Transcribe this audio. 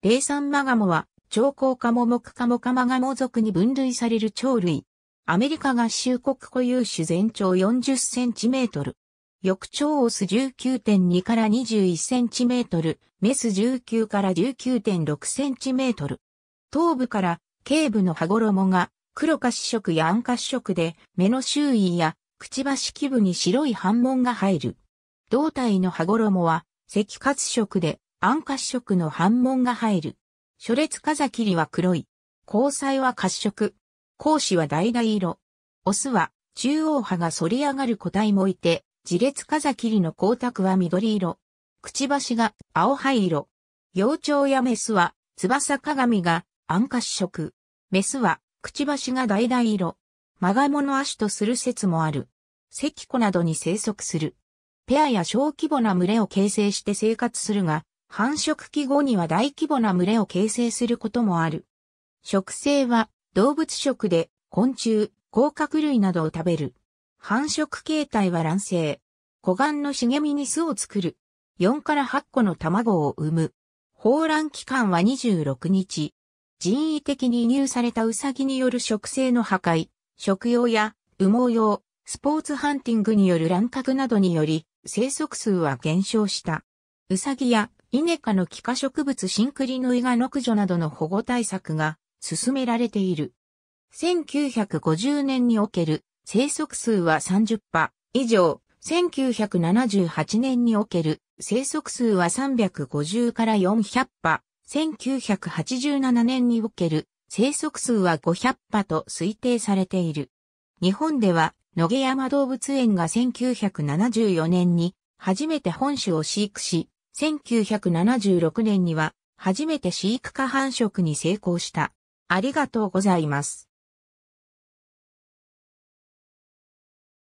霊山マガモは、長甲科モモクカモカマガモ属に分類される鳥類。アメリカ合衆国固有種全長40センチメートル。翼長オス19.2から21センチメートル、メス19から19.6センチメートル。頭部から頸部の歯衣が黒か色や暗褐色で、目の周囲やくちばし基部に白い斑紋が入る。胴体の歯衣は赤褐色で、暗褐色の反紋が入る。初列風切りは黒い。交際は褐色。講師は橙色。オスは中央派が反り上がる個体もいて、自列風切りの光沢は緑色。くちばしが青灰色。幼鳥やメスは翼鏡が暗褐色。メスはくちばしが橙色。マガモの足とする説もある。石湖などに生息する。ペアや小規模な群れを形成して生活するが、繁殖期後には大規模な群れを形成することもある。食性は動物食で昆虫、甲殻類などを食べる。繁殖形態は卵性。湖岸の茂みに巣を作る。4から8個の卵を産む。放卵期間は26日。人為的に移入されたウサギによる食性の破壊、食用や羽毛用、スポーツハンティングによる乱獲などにより、生息数は減少した。ウサギやイネ科の気化植物シンクリノイガノク除などの保護対策が進められている。1950年における生息数は30羽以上、1978年における生息数は350から400羽、1987年における生息数は500羽と推定されている。日本では野毛山動物園が1974年に初めて本種を飼育し、1976年には初めて飼育下繁殖に成功した。ありがとうございます。